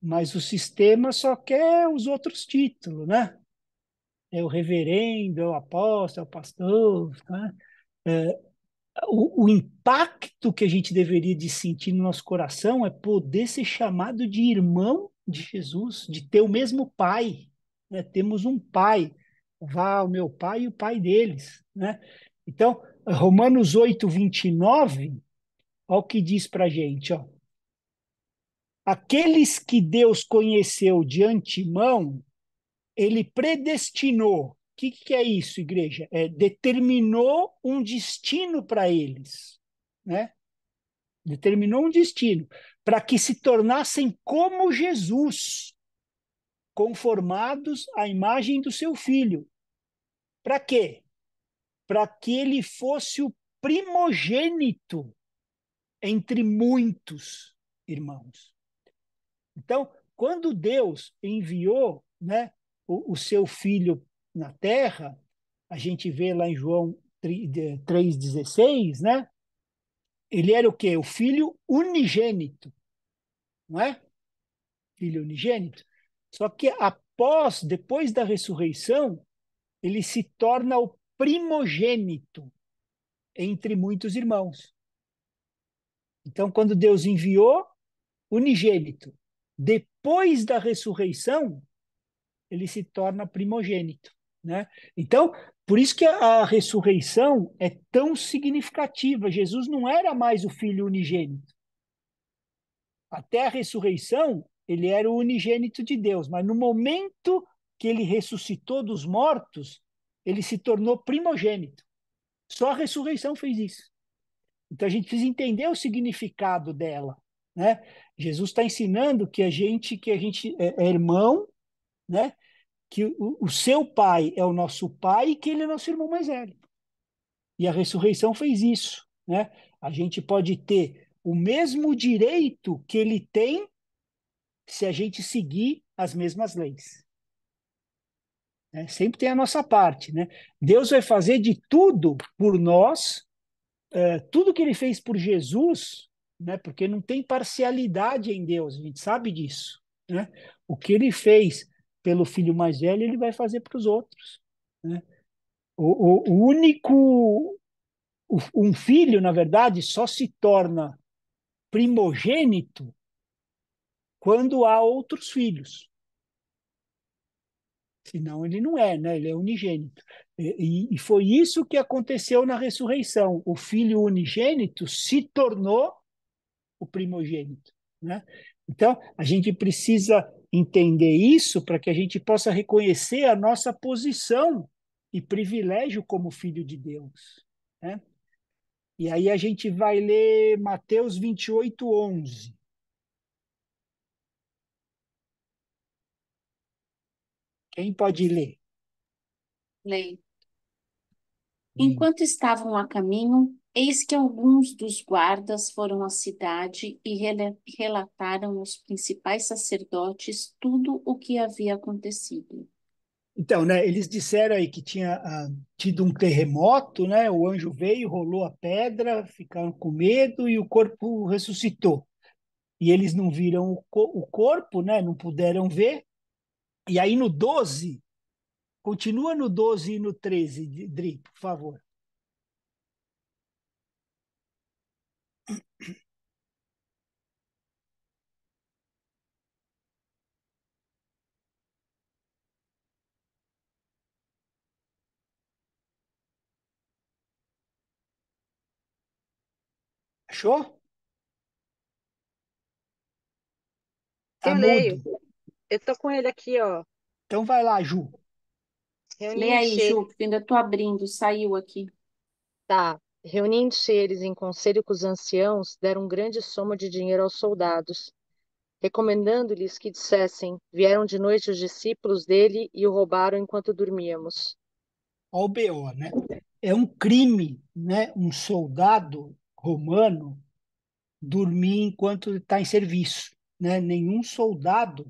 mas o sistema só quer os outros títulos, né? É o reverendo, é o apóstolo, é o pastor, né? É, o, o, impacto que a gente deveria de sentir no nosso coração é poder ser chamado de irmão de Jesus, de ter o mesmo pai, né? Temos um pai, vá o meu pai e o pai deles, né? Então, Romanos 8, 29, olha o que diz para gente, ó Aqueles que Deus conheceu de antemão, ele predestinou. O que, que é isso, igreja? É, determinou um destino para eles, né? Determinou um destino para que se tornassem como Jesus, conformados à imagem do seu filho. Para quê? Para que ele fosse o primogênito entre muitos irmãos. Então, quando Deus enviou né, o, o seu filho na terra, a gente vê lá em João 3,16, né? Ele era o quê? O filho unigênito, não é? Filho unigênito. Só que após, depois da ressurreição, ele se torna o primogênito entre muitos irmãos. Então, quando Deus enviou, unigênito depois da ressurreição, ele se torna primogênito. Né? Então, por isso que a, ressurreição é tão significativa. Jesus não era mais o filho unigênito. Até a ressurreição, ele era o unigênito de Deus, mas no momento que ele ressuscitou dos mortos, ele se tornou primogênito. Só a ressurreição fez isso. Então a gente precisa entender o significado dela, né? Jesus está ensinando que a gente que a gente é, é irmão, né? Que o, o, seu pai é o nosso pai e que ele é nosso irmão mais velho. E a ressurreição fez isso, né? A gente pode ter o mesmo direito que ele tem se a gente seguir as mesmas leis. É, sempre tem a nossa parte, né? Deus vai fazer de tudo por nós, é, tudo que ele fez por Jesus né? Porque não tem parcialidade em Deus, a gente sabe disso, né? O que ele fez pelo filho mais velho, ele vai fazer para os outros, né? O, o, o único um filho, na verdade, só se torna primogênito quando há outros filhos. Senão ele não é, né? Ele é unigênito. E, e, foi isso que aconteceu na ressurreição. O filho unigênito se tornou o primogênito. Né? Então, a gente precisa entender isso para que a gente possa reconhecer a nossa posição e privilégio como filho de Deus. Né? E aí a gente vai ler Mateus 28, 11. Quem pode ler? Leio. Hum. Enquanto estavam a caminho, Eis que alguns dos guardas foram à cidade e relataram aos principais sacerdotes tudo o que havia acontecido. Então, né, eles disseram aí que tinha ah, tido um terremoto, né? O anjo veio, rolou a pedra, ficaram com medo e o corpo ressuscitou. E eles não viram o, co o corpo, né? Não puderam ver. E aí no 12, continua no 12 e no 13, Dri, por favor. Achou? Tá Eu leio. mudo. Eu tô com ele aqui, ó. Então vai lá, Ju. Reunir Lê aí, Ju, que ainda tô abrindo, saiu aqui. Tá. Reunindo-se eles em conselho com os anciãos, deram grande soma de dinheiro aos soldados, recomendando-lhes que dissessem: Vieram de noite os discípulos dele e o roubaram enquanto dormíamos. Ó o BO, né? É um crime, né? Um soldado romano dormir enquanto está em serviço, né? Nenhum soldado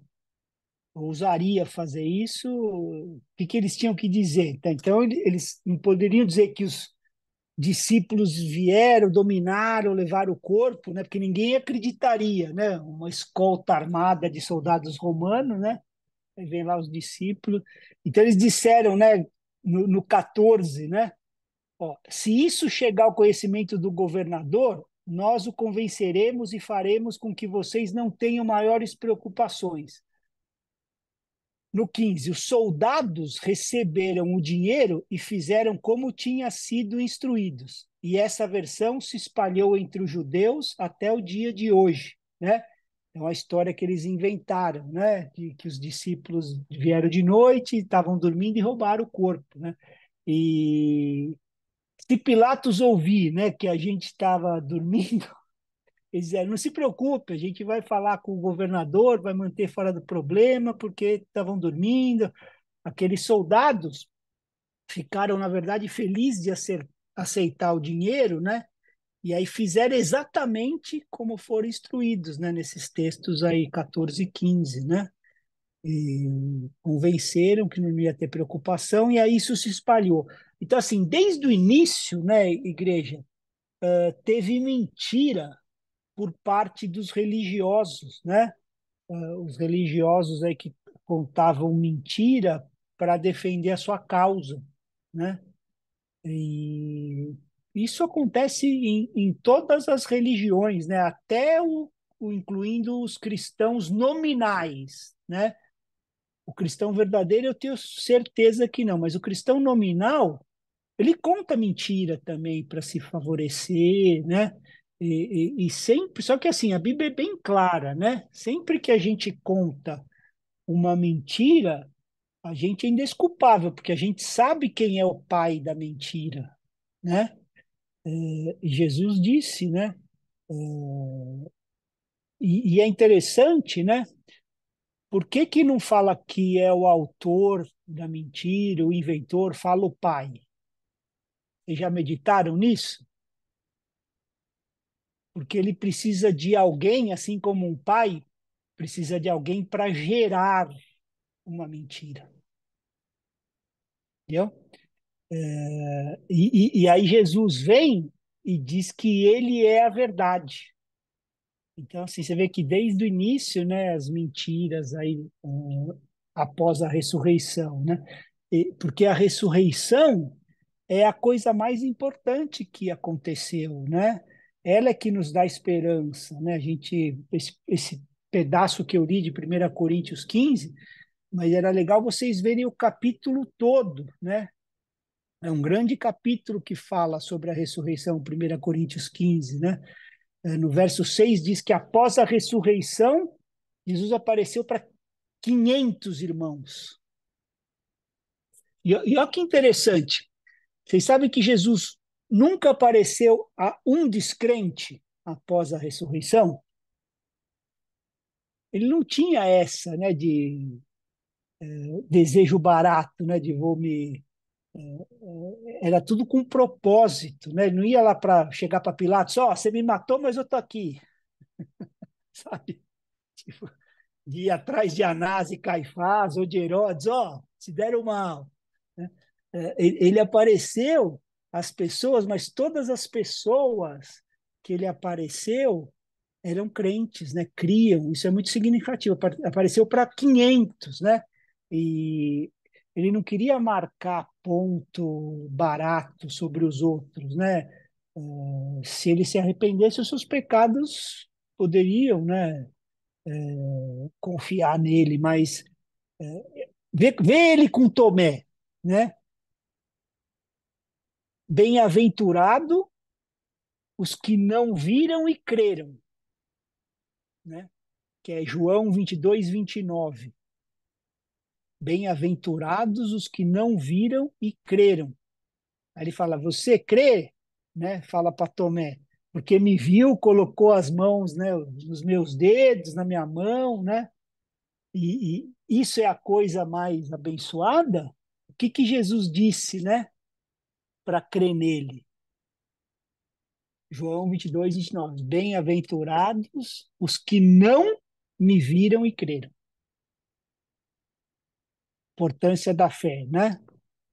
ousaria fazer isso. O que, que eles tinham que dizer? Então, eles não poderiam dizer que os discípulos vieram, dominaram, levaram o corpo, né? Porque ninguém acreditaria, né? Uma escolta armada de soldados romanos, né? Aí vem lá os discípulos. Então eles disseram, né? No, no 14, né? Ó, se isso chegar ao conhecimento do governador, nós o convenceremos e faremos com que vocês não tenham maiores preocupações. No 15, os soldados receberam o dinheiro e fizeram como tinha sido instruídos. E essa versão se espalhou entre os judeus até o dia de hoje, né? É uma história que eles inventaram, né? Que, que os discípulos vieram de noite, estavam dormindo e roubaram o corpo, né? E se Pilatos ouvir, né, que a gente estava dormindo, eles disseram, não se preocupe, a gente vai falar com o governador, vai manter fora do problema, porque estavam dormindo. Aqueles soldados ficaram, na verdade, felizes de aceitar o dinheiro, né? E aí fizeram exatamente como foram instruídos, né? Nesses textos aí, 14 e 15, né? E convenceram que não ia ter preocupação, e aí isso se espalhou. Então, assim, desde o início, né, igreja, eh, teve mentira por parte dos religiosos, né? Ah, os religiosos aí que contavam mentira para defender a sua causa, né? E isso acontece em, em todas as religiões, né? Até o, o incluindo os cristãos nominais, né? O cristão verdadeiro eu tenho certeza que não, mas o cristão nominal ele conta mentira também para se favorecer, né? E, e, e, sempre, só que assim, a Bíblia é bem clara, né? Sempre que a gente conta uma mentira, a gente é indesculpável, porque a gente sabe quem é o pai da mentira, né? É, Jesus disse, né? É, e, e, é interessante, né? Por que, que não fala que é o autor da mentira, o inventor, fala o pai? Vocês já meditaram nisso? porque ele precisa de alguém, assim como um pai precisa de alguém para gerar uma mentira. Entendeu? É, e, e aí Jesus vem e diz que ele é a verdade. Então, assim, você vê que desde o início, né, as mentiras aí um, é, após a ressurreição, né? E, porque a ressurreição é a coisa mais importante que aconteceu, né? ela é que nos dá esperança, né? A gente esse, esse pedaço que eu li de 1 Coríntios 15, mas era legal vocês verem o capítulo todo, né? É um grande capítulo que fala sobre a ressurreição, 1 Coríntios 15, né? É, no verso 6 diz que após a ressurreição, Jesus apareceu para 500 irmãos. E, e olha que interessante. Vocês sabem que Jesus nunca apareceu a um descrente após a ressurreição, ele não tinha essa né, de é, desejo barato, né, de vou me. É, era tudo com propósito, né? não ia lá para chegar para Pilatos, ó, oh, você me matou, mas eu tô aqui. Sabe? Tipo, de ir atrás de Anás e Caifás ou de Herodes, ó, oh, se deram mal. Né? Eh, ele apareceu as pessoas, mas todas as pessoas que ele apareceu eram crentes, né? Criam, isso é muito significativo. Apareceu para 500, né? E ele não queria marcar ponto barato sobre os outros, né? Eh, se ele se arrependesse, os seus pecados poderiam, né? Eh, confiar nele, mas eh, vê ele com Tomé, né? Bem-aventurado os que não viram e creram, né? que é João 22, 29. Bem-aventurados os que não viram e creram. Aí ele fala, você crê? Né? Fala para Tomé, porque me viu, colocou as mãos né, nos meus dedos, na minha mão, né? E, e isso é a coisa mais abençoada? O que, que Jesus disse, né? para crer nele. João 22, 29. Bem-aventurados os que não me viram e creram. Importância da fé, né?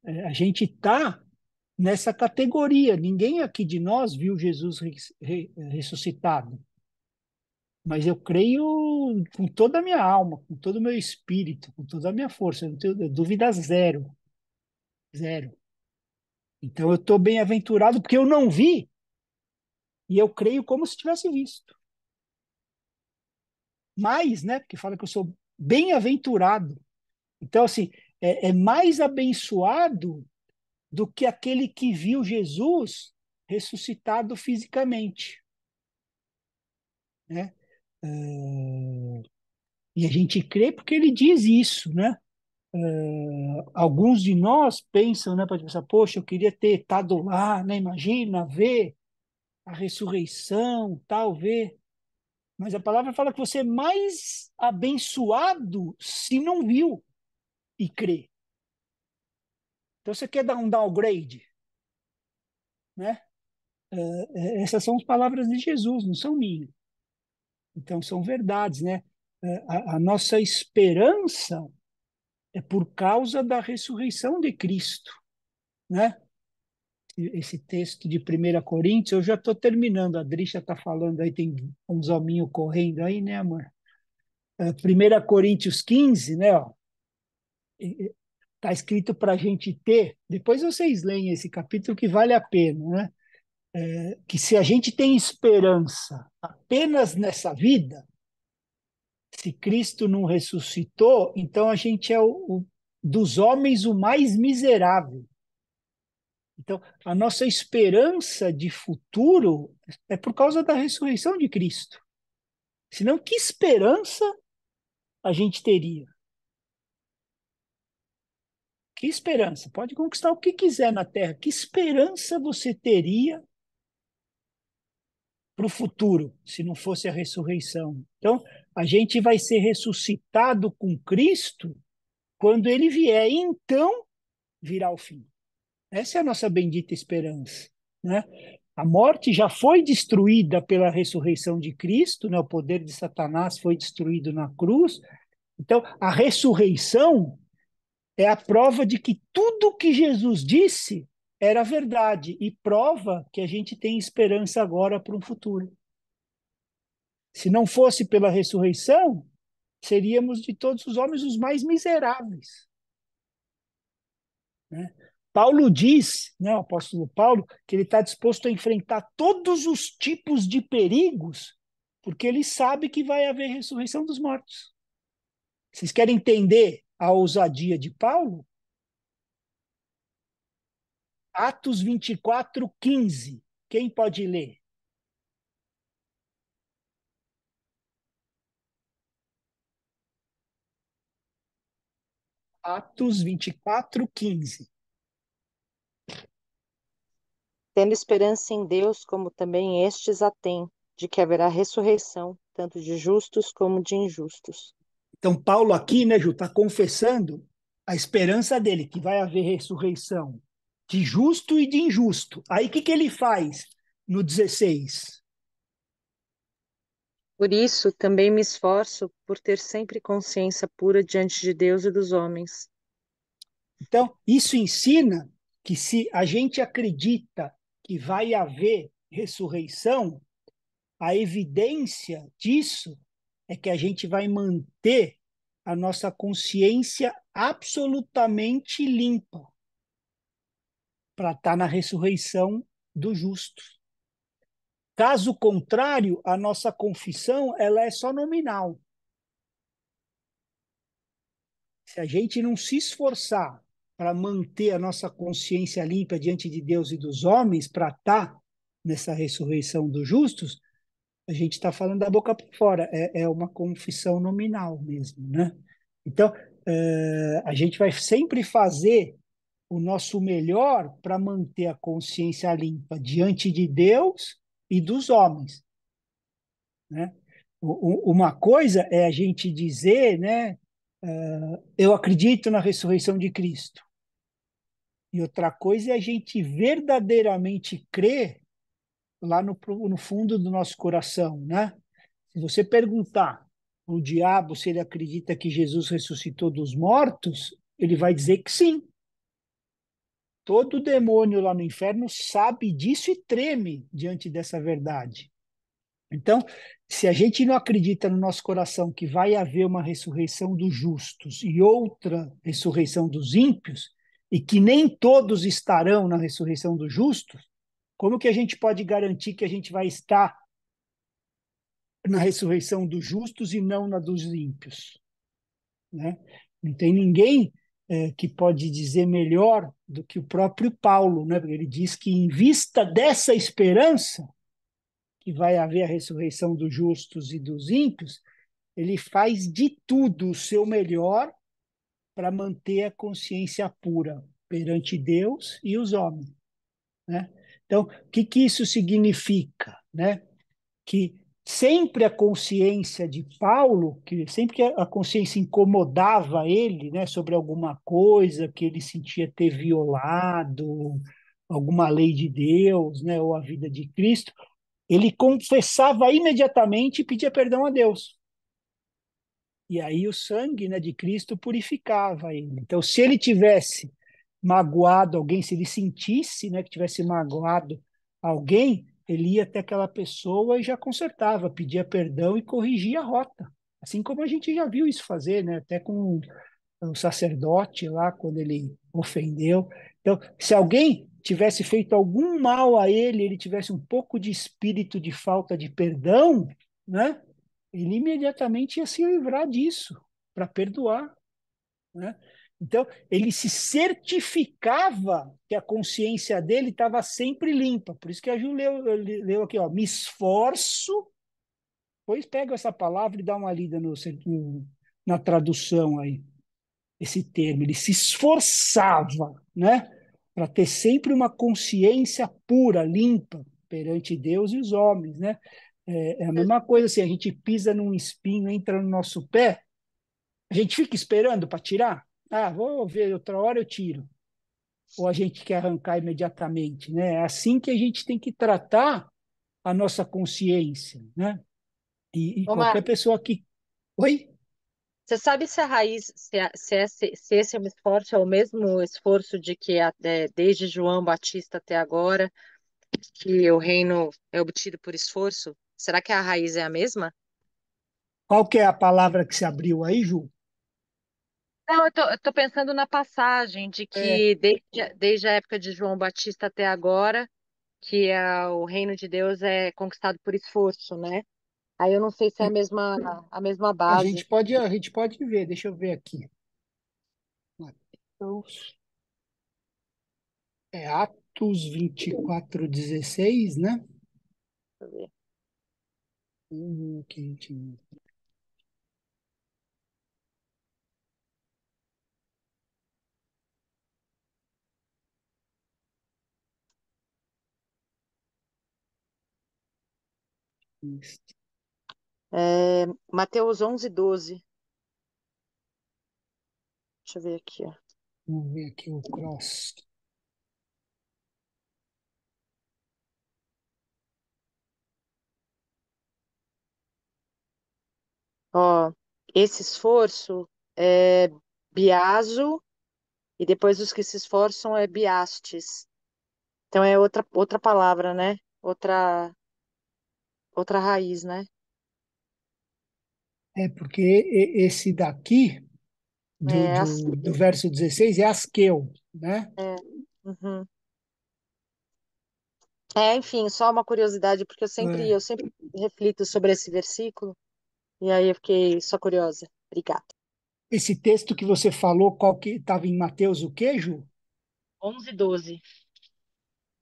É, a gente está nessa categoria. Ninguém aqui de nós viu Jesus ressuscitado. Mas eu creio com toda a minha alma, com todo o meu espírito, com toda a minha força. Eu não tenho dúvida zero. Zero. Então eu estou bem-aventurado porque eu não vi e eu creio como se tivesse visto. Mais, né? Porque fala que eu sou bem-aventurado. Então, assim, é, é mais abençoado do que aquele que viu Jesus ressuscitado fisicamente. Né? Uh, e a gente crê porque ele diz isso, né? Uh, alguns de nós pensam, né, para pensar, poxa, eu queria ter estado lá, né? Imagina ver a ressurreição, tal, ver. Mas a palavra fala que você é mais abençoado se não viu e crê. Então você quer dar um downgrade, né? Uh, essas são as palavras de Jesus, não são minhas. Então são verdades, né? a, a nossa esperança é por causa da ressurreição de Cristo, né? Esse texto de 1 Coríntios, eu já estou terminando, a Drisha está falando aí, tem uns hominhos correndo aí, né, amor? 1 é, Coríntios 15, né, está escrito para a gente ter, depois vocês leem esse capítulo que vale a pena, né? É, que se a gente tem esperança apenas nessa vida, se Cristo não ressuscitou, então a gente é o, o, dos homens o mais miserável. Então, a nossa esperança de futuro é por causa da ressurreição de Cristo. Senão, que esperança a gente teria? Que esperança? Pode conquistar o que quiser na Terra. Que esperança você teria para o futuro se não fosse a ressurreição então, a gente vai ser ressuscitado com Cristo quando ele vier, então virá o fim. Essa é a nossa bendita esperança. Né? A morte já foi destruída pela ressurreição de Cristo, né? o poder de Satanás foi destruído na cruz. Então, a ressurreição é a prova de que tudo que Jesus disse era verdade e prova que a gente tem esperança agora para um futuro. Se não fosse pela ressurreição, seríamos de todos os homens os mais miseráveis. Né? Paulo diz, né, o apóstolo Paulo, que ele está disposto a enfrentar todos os tipos de perigos, porque ele sabe que vai haver ressurreição dos mortos. Vocês querem entender a ousadia de Paulo? Atos 24, 15. Quem pode ler? Atos 24, 15. Tendo esperança em Deus, como também estes a têm, de que haverá ressurreição, tanto de justos como de injustos. Então, Paulo aqui, né, Ju, está confessando a esperança dele, que vai haver ressurreição de justo e de injusto. Aí, o que, que ele faz no 16? Por isso, também me esforço por ter sempre consciência pura diante de Deus e dos homens. Então, isso ensina que se a gente acredita que vai haver ressurreição, a evidência disso é que a gente vai manter a nossa consciência absolutamente limpa para estar tá na ressurreição do justo. Caso contrário, a nossa confissão ela é só nominal. Se a gente não se esforçar para manter a nossa consciência limpa diante de Deus e dos homens, para estar tá nessa ressurreição dos justos, a gente está falando da boca para fora, é, é, uma confissão nominal mesmo, né? Então, eh, a gente vai sempre fazer o nosso melhor para manter a consciência limpa diante de Deus e dos homens. Né? uma coisa é a gente dizer, né, uh, eu acredito na ressurreição de Cristo. E outra coisa é a gente verdadeiramente crer lá no, no fundo do nosso coração, né? Se você perguntar o diabo se ele acredita que Jesus ressuscitou dos mortos, ele vai dizer que sim. Todo demônio lá no inferno sabe disso e treme diante dessa verdade. Então, se a gente não acredita no nosso coração que vai haver uma ressurreição dos justos e outra ressurreição dos ímpios, e que nem todos estarão na ressurreição dos justos, como que a gente pode garantir que a gente vai estar na ressurreição dos justos e não na dos ímpios? Né? Não tem ninguém é, que pode dizer melhor do que o próprio Paulo, né? Porque ele diz que em vista dessa esperança que vai haver a ressurreição dos justos e dos ímpios, ele faz de tudo o seu melhor para manter a consciência pura perante Deus e os homens, né? Então, o que, que isso significa, né? Que sempre a consciência de Paulo, que sempre que a consciência incomodava ele, né, sobre alguma coisa que ele sentia ter violado, alguma lei de Deus, né, ou a vida de Cristo, ele confessava imediatamente e pedia perdão a Deus. E aí o sangue, né, de Cristo purificava ele. Então, se ele tivesse magoado alguém, se ele sentisse, né, que tivesse magoado alguém, ele ia até aquela pessoa e já consertava, pedia perdão e corrigia a rota. Assim como a gente já viu isso fazer, né? Até com o sacerdote lá, quando ele ofendeu. Então, se alguém tivesse feito algum mal a ele, ele tivesse um pouco de espírito de falta de perdão, né? Ele imediatamente ia se livrar disso para perdoar, né? Então, ele se certificava que a consciência dele estava sempre limpa. Por isso que a Ju leu, leu aqui, ó, me esforço. Pois pega essa palavra e dá uma lida no, no, na tradução aí, esse termo. Ele se esforçava, né? Para ter sempre uma consciência pura, limpa, perante Deus e os homens, né? É, é a mesma coisa assim, a gente pisa num espinho, entra no nosso pé, a gente fica esperando para tirar? ah, vou ver outra hora eu tiro. Ou a gente quer arrancar imediatamente, né? É assim que a gente tem que tratar a nossa consciência, né? E, e qualquer pessoa que... Oi? Você sabe se a raiz, se, a, se, esse, se esse é esforço é o mesmo esforço de que é, desde João Batista até agora, que o reino é obtido por esforço? Será que a raiz é a mesma? Qual que é a palavra que se abriu aí, Ju? Não, eu tô, eu tô pensando na passagem de É, que desde, desde a época de João Batista até agora, que a- é o reino de Deus é conquistado por esforço, né? Aí eu não sei se é a hum. mesma, a mesma a gente base. pode, a gente pode ver, deixa eu ver aqui. Mateus, é Atos 24, 16, né? Deixa eu ver. Hum, quem É, Mateus 11, 12. Deixa eu ver aqui, ó. Vamos ver aqui o cross. Ó, esse esforço é biaso e depois os que se esforçam é biastes. Então é outra outra palavra, né? Outra outra raiz, né? É, porque esse daqui, do, é, do, do, verso 16, é asqueu, né? É. Uhum. é, enfim, só uma curiosidade, porque eu sempre, é. eu sempre reflito sobre esse versículo, e aí eu fiquei só curiosa. Obrigada. Esse texto que você falou, qual que estava em Mateus, o queijo? 11, 12.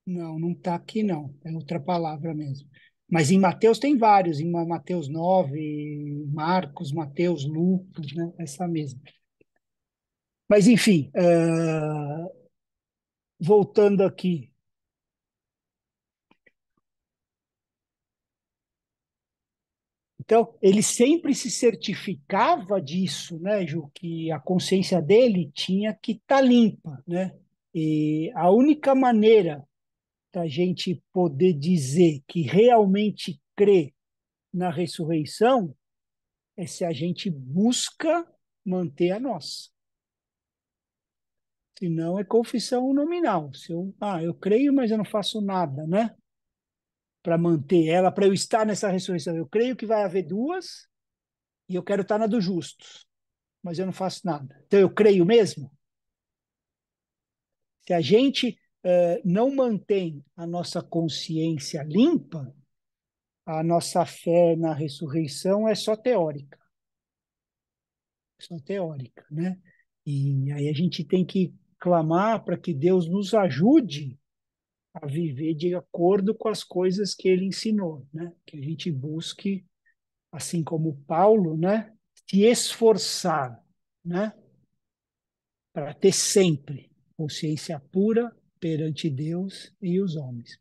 Não, não está aqui não, é outra palavra mesmo. Mas em Mateus tem vários, em Mateus 9, Marcos, Mateus, Lucas, né? essa mesma. Mas, enfim, uh, voltando aqui. Então, ele sempre se certificava disso, né, Ju, que a consciência dele tinha que estar tá limpa, né? E a única maneira para a gente poder dizer que realmente crê na ressurreição é se a gente busca manter a nossa. se não é confissão nominal. Se eu, ah, eu creio, mas eu não faço nada, né? Para manter ela, para eu estar nessa ressurreição. Eu creio que vai haver duas e eu quero estar na do justo, mas eu não faço nada. Então eu creio mesmo? Se a gente eh, não mantém a nossa consciência limpa, a nossa fé na ressurreição é só teórica. Só teórica, né? E aí a gente tem que clamar para que Deus nos ajude a viver de acordo com as coisas que ele ensinou, né? Que a gente busque, assim como Paulo, né? Se esforçar, né? Para ter sempre consciência pura perante Deus e os homens.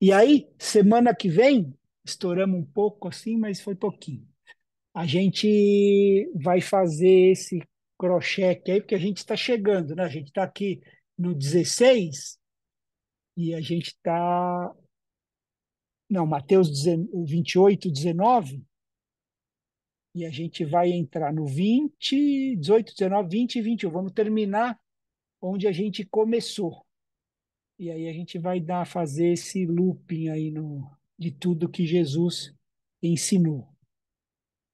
E aí, semana que vem, estouramos um pouco assim, mas foi pouquinho. A gente vai fazer esse crochê aí, porque a gente está chegando, né? A gente está aqui no 16 e a gente está. Não, Mateus 28, 19. E a gente vai entrar no 20, 18, 19, 20 e 21. Vamos terminar onde a gente começou. E aí a gente vai dar fazer esse looping aí no, de tudo que Jesus ensinou.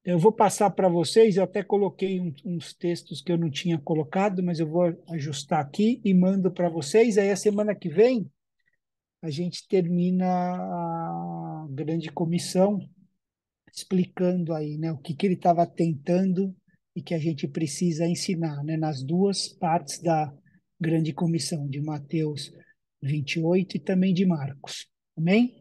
Eu vou passar para vocês, eu até coloquei um, uns textos que eu não tinha colocado, mas eu vou ajustar aqui e mando para vocês. Aí a semana que vem a gente termina a grande comissão explicando aí né, o que, que ele estava tentando e que a gente precisa ensinar né, nas duas partes da grande comissão de Mateus 28 e também de Marcos. Amém?